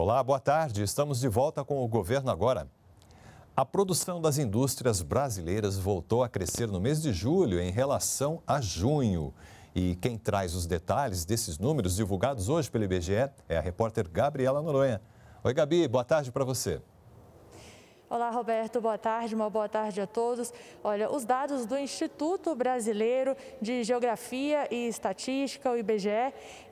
Olá, boa tarde. Estamos de volta com o governo agora. A produção das indústrias brasileiras voltou a crescer no mês de julho em relação a junho. E quem traz os detalhes desses números divulgados hoje pelo IBGE é a repórter Gabriela Noronha. Oi, Gabi, boa tarde para você. Olá, Roberto, boa tarde, uma boa tarde a todos. Olha, os dados do Instituto Brasileiro de Geografia e Estatística, o IBGE,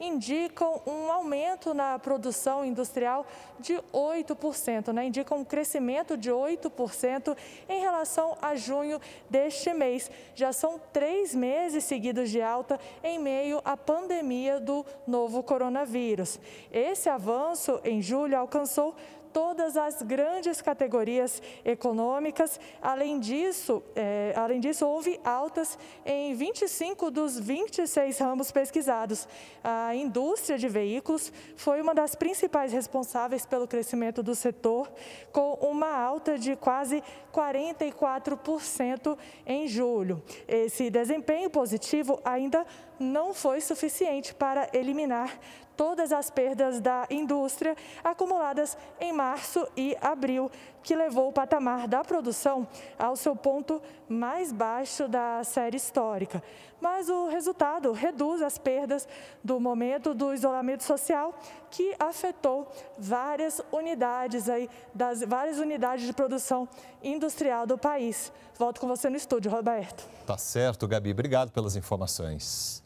indicam um aumento na produção industrial de 8%, né? indicam um crescimento de 8% em relação a junho deste mês. Já são três meses seguidos de alta em meio à pandemia do novo coronavírus. Esse avanço em julho alcançou todas as grandes categorias econômicas. Além disso, é, além disso houve altas em 25 dos 26 ramos pesquisados. A indústria de veículos foi uma das principais responsáveis pelo crescimento do setor, com uma alta de quase 44% em julho. Esse desempenho positivo ainda não foi suficiente para eliminar todas as perdas da indústria acumuladas em março e abril, que levou o patamar da produção ao seu ponto mais baixo da série histórica. Mas o resultado reduz as perdas do momento do isolamento social, que afetou várias unidades aí das várias unidades de produção industrial do país. Volto com você no estúdio, Roberto. Tá certo, Gabi. Obrigado pelas informações.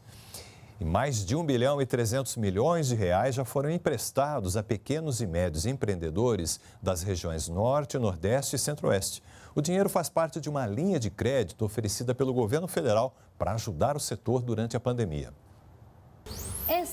E mais de 1 bilhão e 300 milhões de reais já foram emprestados a pequenos e médios empreendedores das regiões Norte, Nordeste e Centro-Oeste. O dinheiro faz parte de uma linha de crédito oferecida pelo governo federal para ajudar o setor durante a pandemia.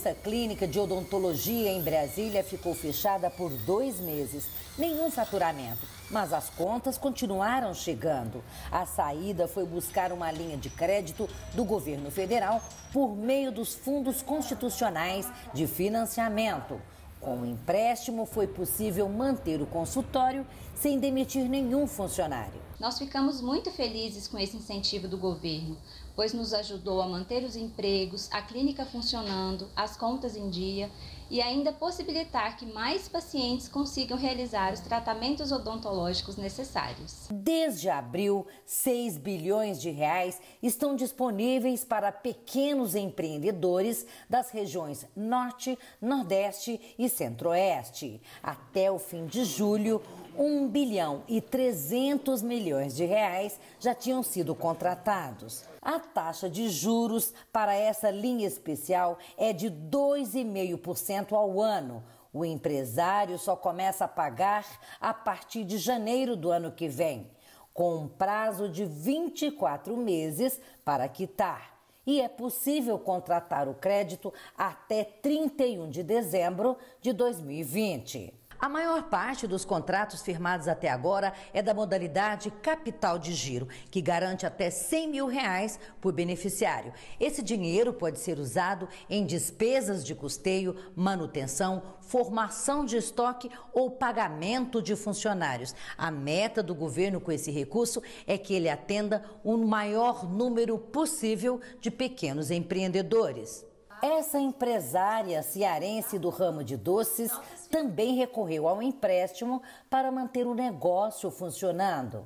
Essa clínica de odontologia em Brasília ficou fechada por dois meses. Nenhum faturamento, mas as contas continuaram chegando. A saída foi buscar uma linha de crédito do governo federal por meio dos fundos constitucionais de financiamento. Com o empréstimo, foi possível manter o consultório sem demitir nenhum funcionário. Nós ficamos muito felizes com esse incentivo do governo, pois nos ajudou a manter os empregos, a clínica funcionando, as contas em dia e ainda possibilitar que mais pacientes consigam realizar os tratamentos odontológicos necessários. Desde abril, 6 bilhões de reais estão disponíveis para pequenos empreendedores das regiões Norte, Nordeste e Centro-Oeste. Até o fim de julho, 1 bilhão e 300 milhões de reais já tinham sido contratados. A taxa de juros para essa linha especial é de 2,5% 1% ao ano. O empresário só começa a pagar a partir de janeiro do ano que vem, com um prazo de 24 meses para quitar. E é possível contratar o crédito até 31 de dezembro de 2020. A maior parte dos contratos firmados até agora é da modalidade capital de giro, que garante até 100 mil reais por beneficiário. Esse dinheiro pode ser usado em despesas de custeio, manutenção, formação de estoque ou pagamento de funcionários. A meta do governo com esse recurso é que ele atenda o um maior número possível de pequenos empreendedores. Essa empresária cearense do ramo de doces também recorreu ao empréstimo para manter o negócio funcionando.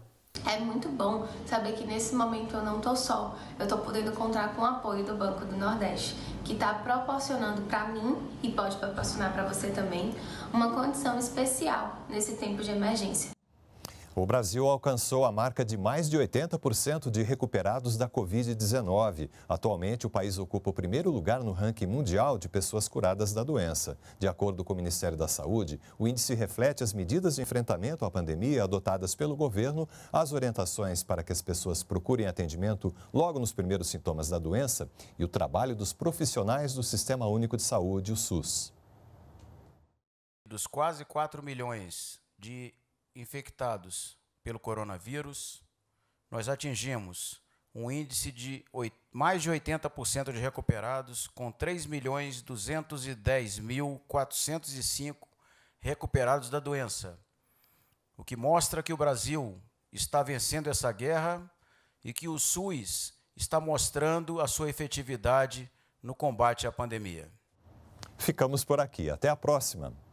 É muito bom saber que nesse momento eu não estou só, eu estou podendo contar com o apoio do Banco do Nordeste, que está proporcionando para mim e pode proporcionar para você também uma condição especial nesse tempo de emergência. O Brasil alcançou a marca de mais de 80% de recuperados da Covid-19. Atualmente, o país ocupa o primeiro lugar no ranking mundial de pessoas curadas da doença. De acordo com o Ministério da Saúde, o índice reflete as medidas de enfrentamento à pandemia adotadas pelo governo, as orientações para que as pessoas procurem atendimento logo nos primeiros sintomas da doença e o trabalho dos profissionais do Sistema Único de Saúde, o SUS. Dos quase 4 milhões de infectados pelo coronavírus, nós atingimos um índice de 8, mais de 80% de recuperados, com 3.210.405 recuperados da doença, o que mostra que o Brasil está vencendo essa guerra e que o SUS está mostrando a sua efetividade no combate à pandemia. Ficamos por aqui. Até a próxima.